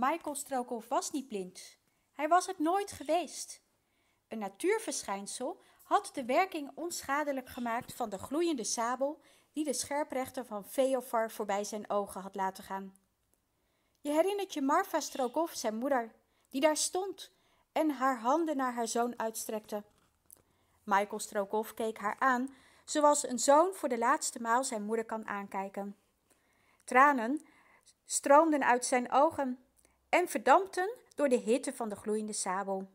Michael Strokoff was niet blind. Hij was het nooit geweest. Een natuurverschijnsel had de werking onschadelijk gemaakt van de gloeiende sabel die de scherprechter van Feofar voorbij zijn ogen had laten gaan. Je herinnert je Marfa Strokoff, zijn moeder, die daar stond en haar handen naar haar zoon uitstrekte. Michael Strokoff keek haar aan, zoals een zoon voor de laatste maal zijn moeder kan aankijken. Tranen stroomden uit zijn ogen en verdampten door de hitte van de gloeiende sabel.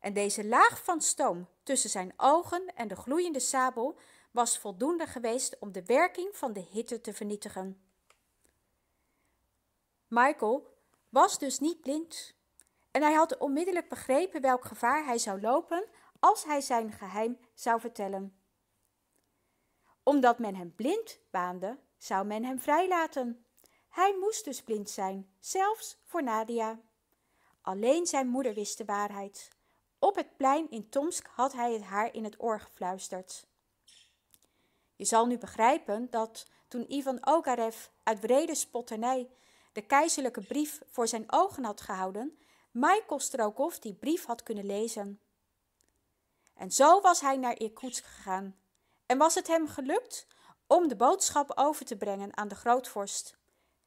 En deze laag van stoom tussen zijn ogen en de gloeiende sabel was voldoende geweest om de werking van de hitte te vernietigen. Michael was dus niet blind en hij had onmiddellijk begrepen welk gevaar hij zou lopen als hij zijn geheim zou vertellen. Omdat men hem blind waande, zou men hem vrijlaten. Hij moest dus blind zijn, zelfs voor Nadia. Alleen zijn moeder wist de waarheid. Op het plein in Tomsk had hij het haar in het oor gefluisterd. Je zal nu begrijpen dat toen Ivan Ogarev uit brede spotternij de keizerlijke brief voor zijn ogen had gehouden, Michael Strokov die brief had kunnen lezen. En zo was hij naar Irkutsk gegaan. En was het hem gelukt om de boodschap over te brengen aan de grootvorst.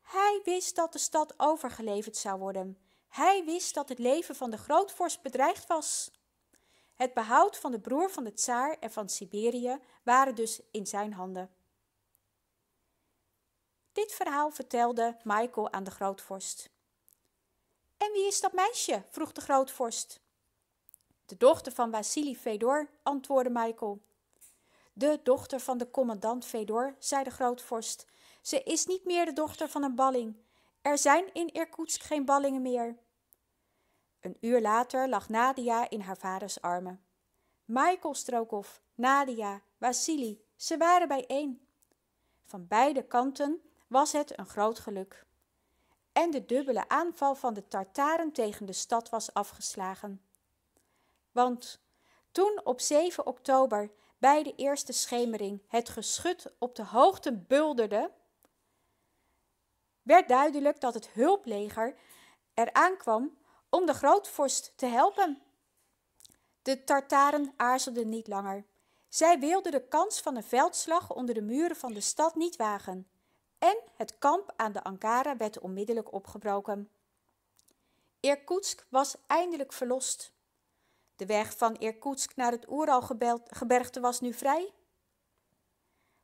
Hij wist dat de stad overgeleverd zou worden. Hij wist dat het leven van de grootvorst bedreigd was. Het behoud van de broer van de tsaar en van Siberië waren dus in zijn handen. Dit verhaal vertelde Michael aan de grootvorst. En wie is dat meisje? vroeg de grootvorst. De dochter van Vasilij Fedor, antwoordde Michael. De dochter van de commandant Fedor, zei de grootvorst, ze is niet meer de dochter van een balling. Er zijn in Irkoetsk geen ballingen meer. Een uur later lag Nadia in haar vaders armen. Michael Strokov, Nadia, Wassili, ze waren bijeen. Van beide kanten was het een groot geluk. En de dubbele aanval van de Tartaren tegen de stad was afgeslagen. Want toen op 7 oktober bij de eerste schemering het geschut op de hoogte bulderde, werd duidelijk dat het hulpleger eraan kwam om de grootvorst te helpen. De Tartaren aarzelden niet langer. Zij wilden de kans van een veldslag onder de muren van de stad niet wagen. En het kamp aan de Ankara werd onmiddellijk opgebroken. Irkutsk was eindelijk verlost. De weg van Irkutsk naar het Oeralgebergte was nu vrij.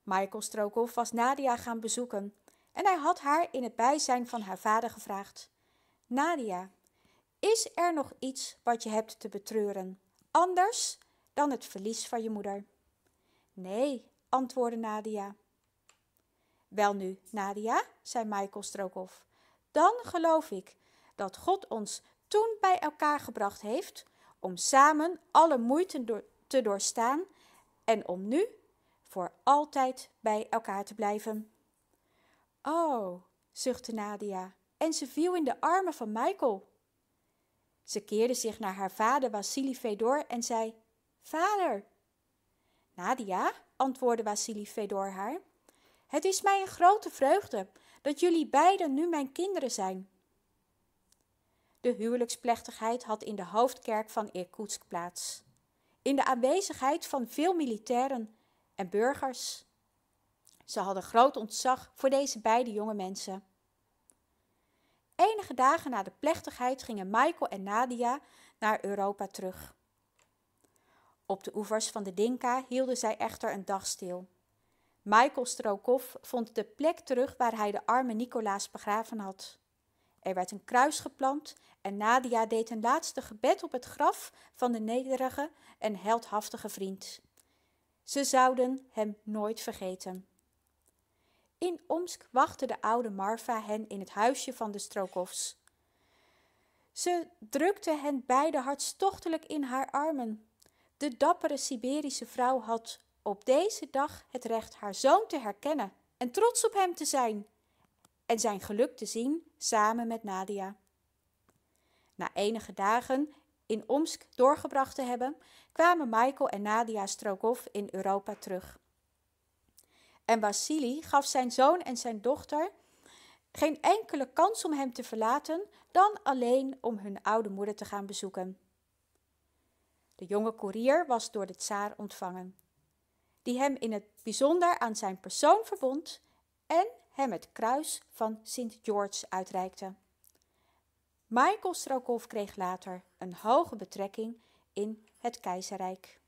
Michael Strokoff was Nadia gaan bezoeken en hij had haar in het bijzijn van haar vader gevraagd: Nadia, is er nog iets wat je hebt te betreuren, anders dan het verlies van je moeder? Nee, antwoordde Nadia. Welnu, Nadia, zei Michael Strokoff, dan geloof ik dat God ons toen bij elkaar gebracht heeft om samen alle moeite door te doorstaan en om nu voor altijd bij elkaar te blijven. Oh, zuchtte Nadia, en ze viel in de armen van Michael. Ze keerde zich naar haar vader Wassili Fedor en zei: Vader! Nadia, antwoordde Wassili Fedor haar: Het is mij een grote vreugde dat jullie beiden nu mijn kinderen zijn. De huwelijksplechtigheid had in de hoofdkerk van Irkutsk plaats, in de aanwezigheid van veel militairen en burgers. Ze hadden groot ontzag voor deze beide jonge mensen. Enige dagen na de plechtigheid gingen Michael en Nadia naar Europa terug. Op de oevers van de Dinka hielden zij echter een dag stil. Michael Strokov vond de plek terug waar hij de arme Nicolaas begraven had. Er werd een kruis geplant en Nadia deed een laatste gebed op het graf van de nederige en heldhaftige vriend. Ze zouden hem nooit vergeten. In Omsk wachtte de oude Marfa hen in het huisje van de Strokoffs. Ze drukte hen beide hartstochtelijk in haar armen. De dappere Siberische vrouw had op deze dag het recht haar zoon te herkennen en trots op hem te zijn en zijn geluk te zien samen met Nadia. Na enige dagen in Omsk doorgebracht te hebben, kwamen Michael en Nadia Strokoff in Europa terug. En Basili gaf zijn zoon en zijn dochter geen enkele kans om hem te verlaten dan alleen om hun oude moeder te gaan bezoeken. De jonge koerier was door de tsaar ontvangen, die hem in het bijzonder aan zijn persoon verbond en hem het kruis van Sint George uitreikte. Michael Strokoff kreeg later een hoge betrekking in het keizerrijk.